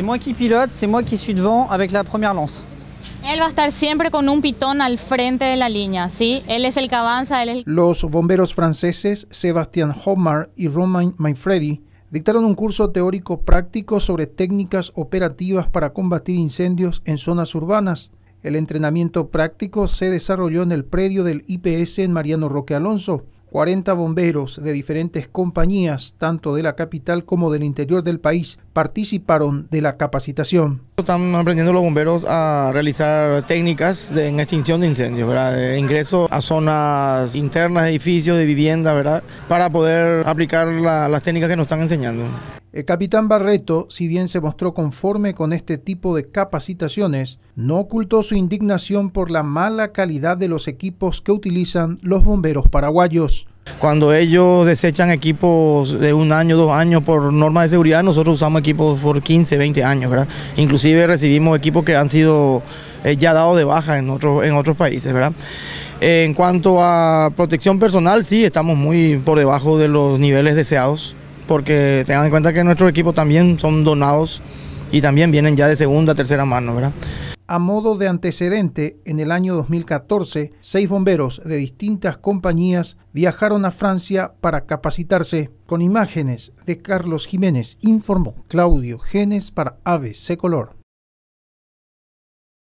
C'est moi qui pilote, c'est moi qui suis devant avec la première lance. Él va a estar siempre con un pitón al frente de la línea, ¿sí? Él es el que avanza, él es Los bomberos franceses Sebastián Homar y Romain Manfredi dictaron un curso teórico práctico sobre técnicas operativas para combatir incendios en zonas urbanas. El entrenamiento práctico se desarrolló en el predio del IPS en Mariano Roque Alonso, 40 bomberos de diferentes compañías, tanto de la capital como del interior del país, participaron de la capacitación. Están aprendiendo los bomberos a realizar técnicas de, en extinción de incendios, ¿verdad? de ingreso a zonas internas, edificios, de vivienda, ¿verdad? para poder aplicar las técnicas que nos están enseñando. El capitán Barreto, si bien se mostró conforme con este tipo de capacitaciones, no ocultó su indignación por la mala calidad de los equipos que utilizan los bomberos paraguayos. Cuando ellos desechan equipos de un año, dos años por norma de seguridad, nosotros usamos equipos por 15, 20 años, ¿verdad? Inclusive recibimos equipos que han sido eh, ya dados de baja en, otros en otros países, en cuanto a protección personal, sí, estamos muy por debajo de los niveles deseados porque tengan en cuenta que nuestros equipos también son donados y también vienen ya de segunda, tercera mano, ¿verdad? A modo de antecedente, en el año 2014, seis bomberos de distintas compañías viajaron a Francia para capacitarse. Con imágenes de Carlos Jiménez, informó Claudio Genes para ABC Color.